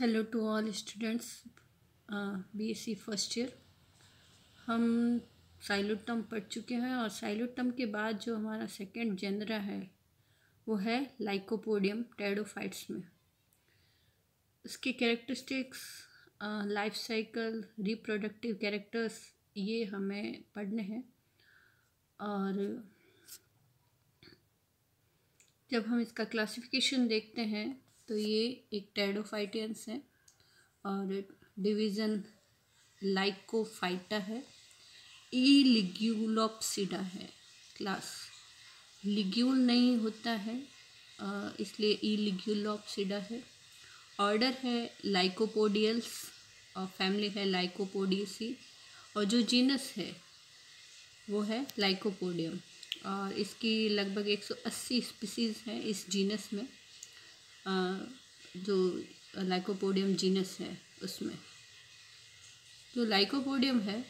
Hello to all students BSc first year हम Psilotum पढ़ चुके हैं और साइलोटम के बाद जो हमारा सेकेंड जेंद्रा है वो है लाइकोपोडियम टेडोफाइट्स में इसके characteristics life cycle reproductive characters ये हमें पढ़ने हैं और जब हम इसका क्लासिफिकेशन देखते हैं तो ये एक टेडोफाइटियंस है और डिवीज़न लाइकोफाइटा है ई लिग्यूलोपसीडा है क्लास लिग्यूल नहीं होता है इसलिए ई लिग्यूलोपसीडा है ऑर्डर है लाइकोपोडियल्स और फैमिली है लाइकोपोडियसी और जो जीनस है वो है लाइकोपोडियम और इसकी लगभग 180 स्पीसीज हैं इस जीनस में जो लाइकोपोडियम जीनस है उसमें जो लाइकोपोडियम है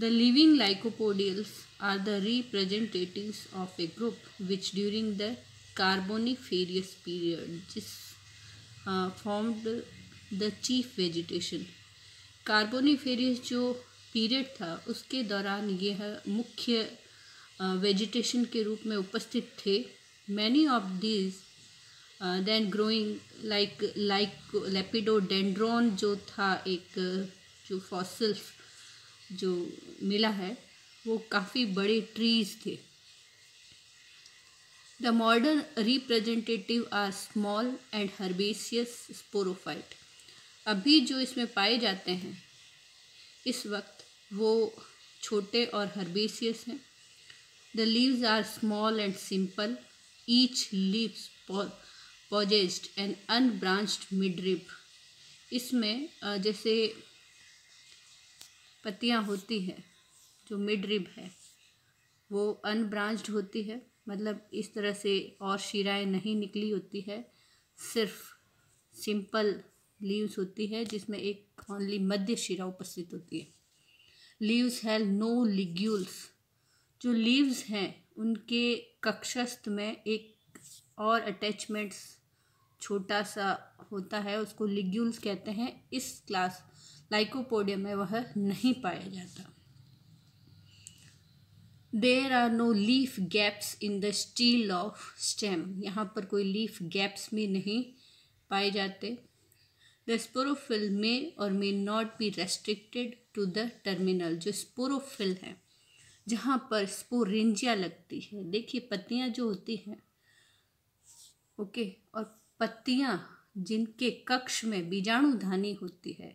the living Lycopodiales are the representative of a group which during the Carboniferous period जिस formed the chief vegetation Carboniferous जो पीरियड था उसके दौरान यह मुख्य वेजिटेशन के रूप में उपस्थित थे many of these then growing like like Lepidodendron जो था एक जो फॉसल्स जो मिला है वो काफ़ी बड़े ट्रीज थे the modern representative are small and herbaceous sporophyte अभी जो इसमें पाए जाते हैं इस वक्त वो छोटे और हर्बेसियस हैं the leaves are small and simple each leaves possessed and unbranched midrib इसमें जैसे पत्तियां होती है जो रिप है वो अनब्रांच्ड होती है मतलब इस तरह से और शिराएँ नहीं निकली होती है सिर्फ सिंपल लीव्स होती है जिसमें एक ओनली मध्य शिरा उपस्थित होती है लीव्स है नो लिग्यूल्स जो लीव्स हैं उनके कक्षस्थ में एक और अटैचमेंट्स छोटा सा होता है उसको लिग्यूल्स कहते हैं इस क्लास लाइकोपोडियम में वह नहीं पाया जाता there are no leaf gaps in the stele of stem यहाँ पर कोई लीफ गैप्स भी नहीं पाए जाते द स्पोरोफिल मे और may not be restricted to the terminal जो स्पोरोफिल है जहाँ पर स्पोरेंजिया लगती है देखिए पत्तियाँ जो होती हैं ओके और पत्तियाँ जिनके कक्ष में बीजाणुधानी होती है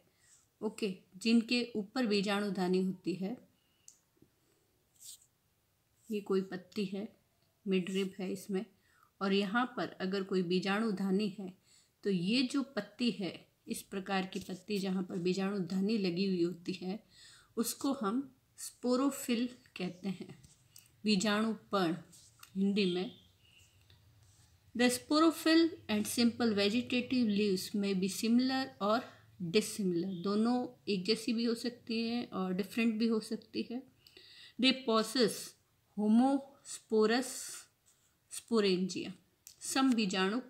ओके जिनके ऊपर बीजाणुधानी होती है ये कोई पत्ती है मिडरिब है इसमें और यहाँ पर अगर कोई बीजाणु धानी है तो ये जो पत्ती है इस प्रकार की पत्ती जहाँ पर बीजाणु धानी लगी हुई होती है उसको हम स्पोरोफिल कहते हैं पर्ण हिंदी में The sporophyll and simple vegetative leaves may be similar or dissimilar. दोनों एक जैसी भी हो सकती हैं और different भी हो सकती है They possess homosporous sporangia. सम बीजाणु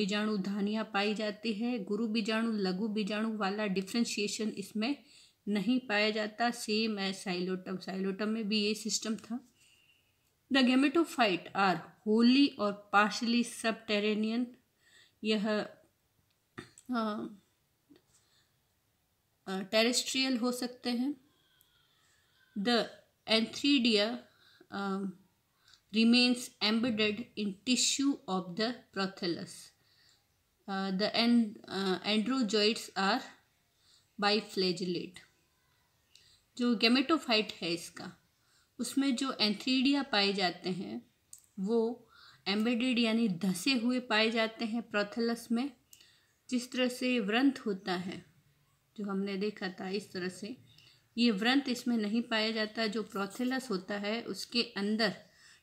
बीजाणु धानियाँ पाई जाती है गुरु बीजाणु लघु बीजाणु वाला डिफ्रेंशिएशन इसमें नहीं पाया जाता सेम है साइलोटम साइलोटम में भी ये सिस्टम था द गेमेटोफाइट आर होली और पार्शली सब टेरेनियन यह टेरेस्ट्रियल uh, uh, हो सकते हैं the antheridia remains embedded in tissue of the prothallus the the are biflagellate जो गेमेटोफाइट है इसका उसमें जो एंथीडिया पाए जाते हैं वो एम्बेडेड यानी धसे हुए पाए जाते हैं प्रोथलस में जिस तरह से व्रंथ होता है जो हमने देखा था इस तरह से ये व्रंथ इसमें नहीं पाया जाता जो प्रोथेलस होता है उसके अंदर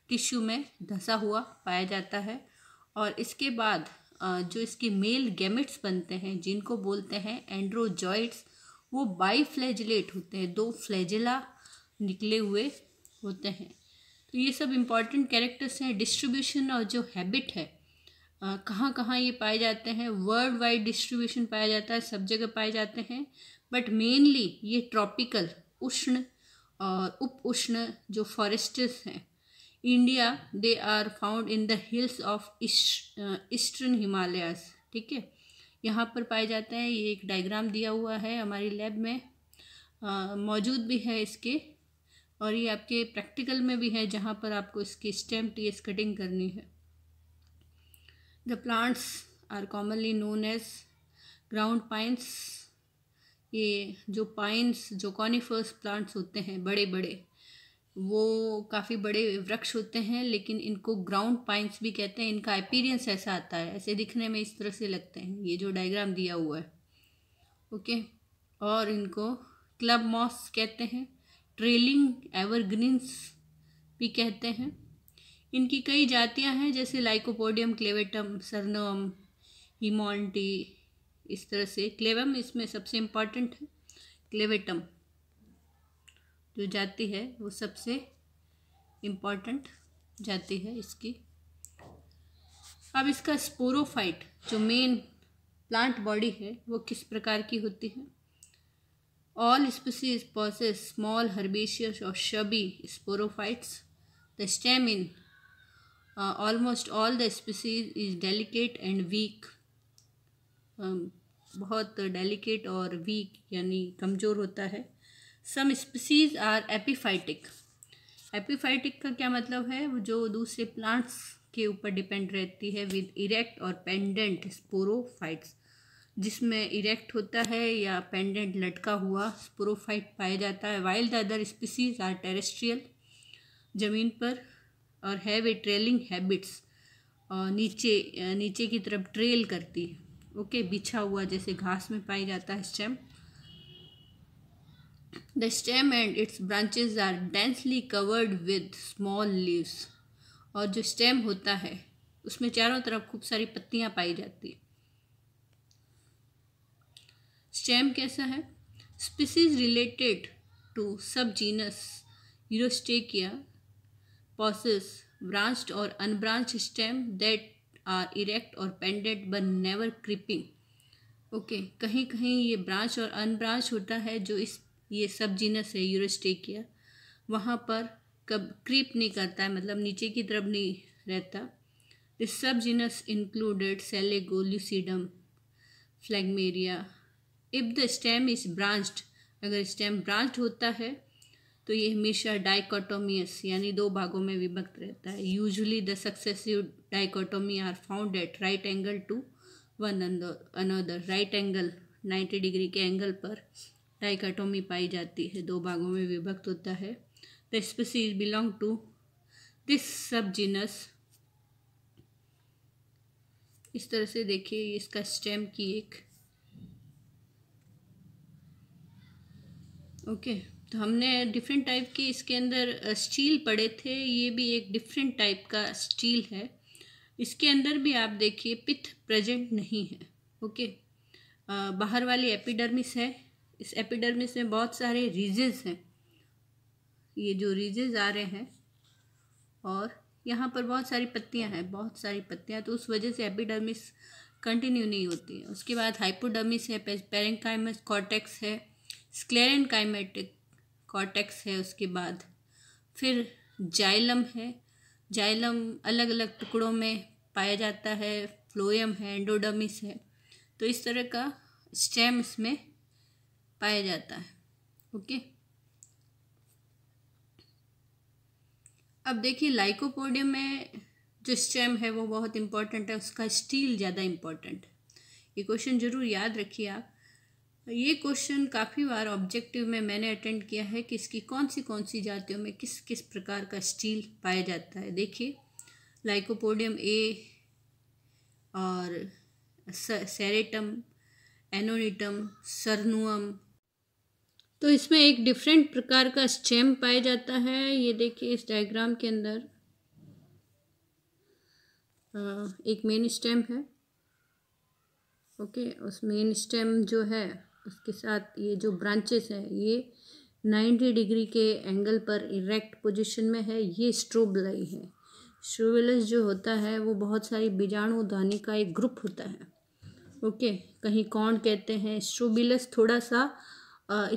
टिश्यू में धसा हुआ पाया जाता है और इसके बाद जो इसके मेल गैमेट्स बनते हैं जिनको बोलते हैं एंड्रोजॉइड्स वो बाई होते हैं दो फ्लैजिला निकले हुए होते हैं तो ये सब इम्पॉर्टेंट कैरेक्टर्स हैं डिस्ट्रीब्यूशन और जो हैबिट है कहाँ कहाँ ये पाए जाते हैं वर्ल्ड वाइड डिस्ट्रीब्यूशन पाया जाता है सब जगह पाए जाते हैं बट मेनली ये ट्रॉपिकल उष्ण और उप उष्ण जो फॉरेस्टर्स हैं India they are found in the hills of eastern Himalayas ठीक है यहाँ पर पाए जाते हैं ये एक डायग्राम दिया हुआ है हमारी लैब में मौजूद भी है इसके और ये आपके प्रैक्टिकल में भी है जहाँ पर आपको इसकी स्टेम टीएस कटिंग करनी है the plants are commonly known as ground pines ये जो पाइन्स जो कॉनिफर्स प्लांट्स होते हैं बड़े बड़े वो काफ़ी बड़े वृक्ष होते हैं लेकिन इनको ग्राउंड पाइंस भी कहते हैं इनका अपीरियंस ऐसा आता है ऐसे दिखने में इस तरह से लगते हैं ये जो डायग्राम दिया हुआ है ओके और इनको क्लब मॉस कहते हैं ट्रेलिंग एवरग्रीन्स भी कहते हैं इनकी कई जातियां हैं जैसे लाइकोपोडियम क्लेवेटम सरनोम हिमोल्टी इस तरह से क्लेवम इसमें सबसे इम्पॉर्टेंट है क्लेवेटम जो जाति है वो सबसे इम्पॉर्टेंट जाति है इसकी अब इसका स्पोरोफाइट जो मेन प्लांट बॉडी है वो किस प्रकार की होती है All species possess small herbaceous or shrubby sporophytes. The stem in uh, almost all the species is delicate and weak. Um, बहुत डेलिकेट और weak यानी कमज़ोर होता है Some species are epiphytic. Epiphytic का क्या मतलब है वो जो दूसरे plants के ऊपर depend रहती है with erect और पेंडेंट sporophytes. जिसमें इरेक्ट होता है या पेंडेंट लटका हुआ स्पोरोफाइट पाया जाता है while other species are terrestrial ज़मीन पर और हैव ए ट्रेलिंग हैबिट्स और नीचे नीचे की तरफ ट्रेल करती है ओके बिछा हुआ जैसे घास में पाया जाता है stem the stem and its branches are densely covered with small leaves और जो स्टेम होता है उसमें चारों तरफ खूब सारी पत्तियाँ पाई जाती हैं स्टेम कैसा है species related to sub genus Urostachya possess branched और unbranch stem that are erect और पेंडेड बन नेवर क्रिपिंग ओके कहीं कहीं ये ब्रांच और अनब्रांच होता है जो इस ये सब जीनस है यूरोस्टेकिया वहाँ पर कब क्रीप नहीं करता है मतलब नीचे की तरफ नहीं रहता this sub genus included Selago Lucidum Phlegmaria if the stem is branched अगर स्टेम ब्रांच्ड होता है तो ये हमेशा डाइकोटोमियस यानी दो भागों में विभक्त रहता है usually the successive dichotomy are found at right angle to one another right angle ninety degree के एंगल पर डाइकोटोमी पाई जाती है दो भागों में विभक्त होता है the species belong to this sub genus इस तरह से देखिए इसका स्टेम की एक ओके तो हमने डिफरेंट टाइप के इसके अंदर स्टील पड़े थे ये भी एक डिफरेंट टाइप का स्टील है इसके अंदर भी आप देखिए पिथ प्रेजेंट नहीं है ओके आ, बाहर वाली एपिडर्मिस है इस एपिडर्मिस में बहुत सारे रीजेज हैं ये जो रीजेज आ रहे हैं और यहाँ पर बहुत सारी पत्तियाँ हैं बहुत सारी पत्तियाँ तो उस वजह से एपिडर्मिस कंटिन्यू नहीं होती है उसके बाद हाइपोडर्मिस है पेरेंकाइमस कॉर्टेक्स है स्क्लेरन काइमेटिक कॉटेक्स है उसके बाद फिर जाइलम है जाइलम अलग अलग टुकड़ों में पाया जाता है फ्लोयम है एंडोडमिस है तो इस तरह का स्टेम इसमें पाया जाता है ओके अब देखिए लाइकोपोडियम में जो स्टेम है वो बहुत इम्पोर्टेंट है उसका स्टील ज़्यादा है ये क्वेश्चन ज़रूर याद रखिए आप ये क्वेश्चन काफ़ी बार ऑब्जेक्टिव में मैंने अटेंड किया है कि इसकी कौन सी कौन सी जातियों में किस किस प्रकार का स्टील पाया जाता है देखिए लाइकोपोडियम ए और सेरेटम एनोनीटम सरनुअम तो इसमें एक डिफरेंट प्रकार का स्टेम पाया जाता है ये देखिए इस डायग्राम के अंदर एक मेन स्टेम है ओके उस मेन स्टेम जो है इसके साथ ये जो ब्रांचेस हैं ये नाइन्टी डिग्री के एंगल पर इरेक्ट पोजीशन में है ये स्ट्रोबलाई है स्ट्रोबलस जो होता है वो बहुत सारी बीजाणु धानी का एक ग्रुप होता है ओके कहीं कौन कहते हैं स्ट्रोबिलस थोड़ा सा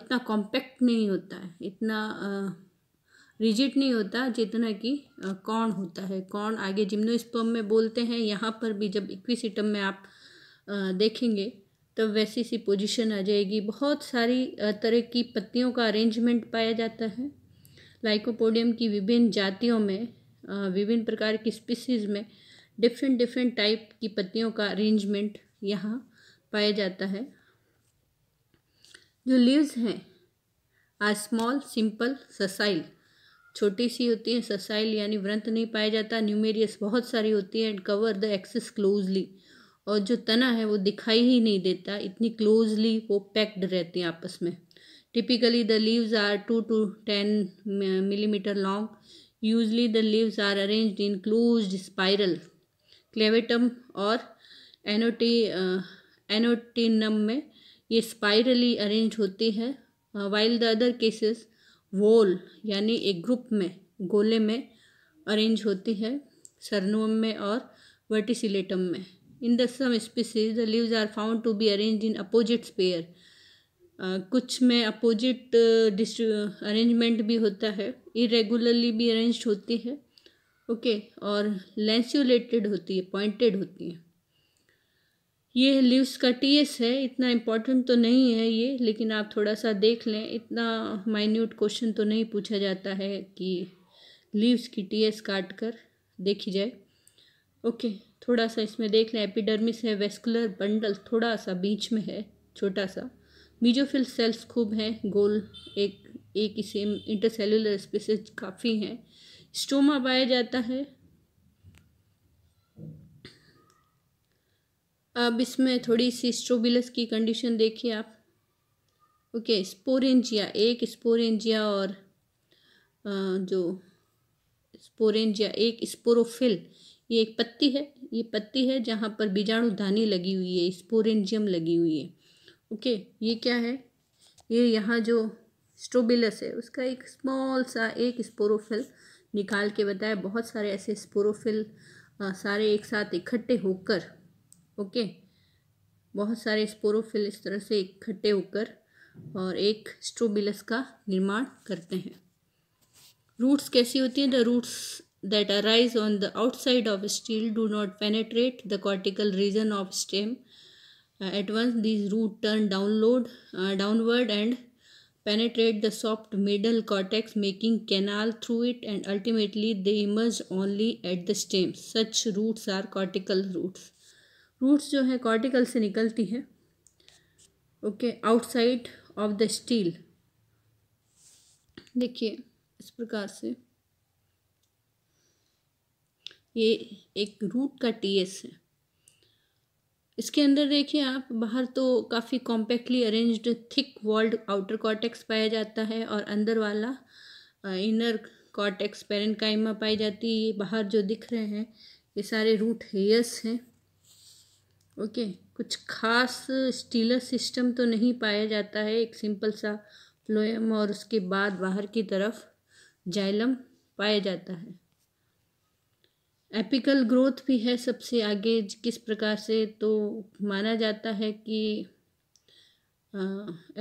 इतना कॉम्पैक्ट नहीं होता है इतना रिजिट नहीं होता जितना कि कौन होता है कौन आगे जिम्नोस्पर्म में बोलते हैं यहाँ पर भी जब इक्विसिटम में आप देखेंगे तब तो वैसी सी पोजीशन आ जाएगी बहुत सारी तरह की पत्तियों का अरेंजमेंट पाया जाता है लाइकोपोडियम की विभिन्न जातियों में विभिन्न प्रकार की स्पीसीज में डिफरेंट डिफरेंट टाइप की पत्तियों का अरेंजमेंट यहाँ पाया जाता है जो लीव्स हैं आर स्मॉल सिंपल ससाइल छोटी सी होती हैं ससाइल यानी व्रंत नहीं पाया जाता न्यूमेरियस बहुत सारी होती है and cover the axis closely और जो तना है वो दिखाई ही नहीं देता इतनी क्लोजली वो पैक्ड रहती हैं आपस में typically the leaves are two to ten millimetre long usually the leaves are arrange in close spiral clavatum और एनोटी एनोटिनम uh, में ये स्पाइरली अरेंज होती है while the other cases whorl यानी एक ग्रुप में गोले में अरेंज होती है सरनोम में और वर्टिसिलेटम में in the some species the leaves are found to be arrange in opposite pair कुछ में अपोजिट अरेंजमेंट uh, uh, भी होता है इरेगुलरली भी अरेंज होती है ओके okay, और लेंसुलेटेड होती है पॉइंटेड होती है ये लीव्स का टी एस है इतना इम्पोर्टेंट तो नहीं है ये लेकिन आप थोड़ा सा देख लें इतना माइन्यूट क्वेश्चन तो नहीं पूछा जाता है कि लीव्स की टी एस काट कर देखी जाए ओके okay. थोड़ा सा इसमें देख लें एपिडर्मिस है वेस्कुलर बंडल थोड़ा सा बीच में है छोटा सा मीजोफिल सेल्स खूब हैं गोल एक एक ही सेम इंटरसेलुलर स्पेसिस काफ़ी हैं स्टोमा पाया जाता है अब इसमें थोड़ी सी स्ट्रोबिलस की कंडीशन देखिए आप ओके स्पोरेंजिया एक स्पोरेंजिया और जो स्पोरेंजिया एक स्पोरोफिल ये एक पत्ती है ये पत्ती है जहाँ पर बीजाणु धानी लगी हुई है स्पोरेंजियम लगी हुई है ओके ये क्या है ये यहाँ जो स्ट्रोबिलस है उसका एक स्मॉल सा एक स्पोरोफिल निकाल के बताया बहुत सारे ऐसे स्पोरोफिल सारे एक साथ इकट्ठे होकर ओके बहुत सारे स्पोरोफिल इस तरह से इकट्ठे होकर और एक स्ट्रोबिलस का निर्माण करते हैं रूट्स कैसी होती हैं the roots that arise on the outside of steel do not penetrate the cortical region of stem. Uh, at once these roots turn download, uh, downward and penetrate the soft middle cortex making canal through it and ultimately they emerge only at the stem. Such roots are cortical roots. Roots जो है cortical से निकलती है Okay, outside of the steel. देखिए इस प्रकार से ये एक रूट का टी एस है इसके अंदर देखिए आप बाहर तो काफ़ी compactly arranged thick walled outer cortex पाया जाता है और अंदर वाला इनर कॉटेक्स पेरेंट काइमा पाई जाती है बाहर जो दिख रहे हैं ये सारे रूट हेयर्स हैं ओके कुछ खास स्टीलर सिस्टम तो नहीं पाया जाता है एक सिंपल सा फ्लोएम और उसके बाद बाहर की तरफ जाइलम पाया जाता है एपिकल ग्रोथ भी है सबसे आगे किस प्रकार से तो माना जाता है कि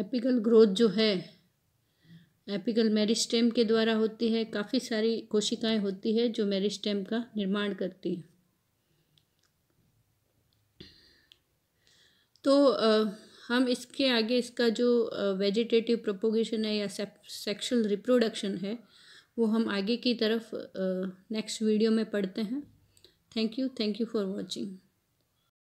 एपिकल ग्रोथ जो है एपिकल मेरिस्टेम के द्वारा होती है काफ़ी सारी कोशिकाएं होती है जो मेरिस्टेम का निर्माण करती हैं तो आ, हम इसके आगे इसका जो वेजिटेटिव प्रोपोगेशन है या सेक्सुअल रिप्रोडक्शन है वो हम आगे की तरफ नेक्स्ट वीडियो में पढ़ते हैं thank you thank you for watching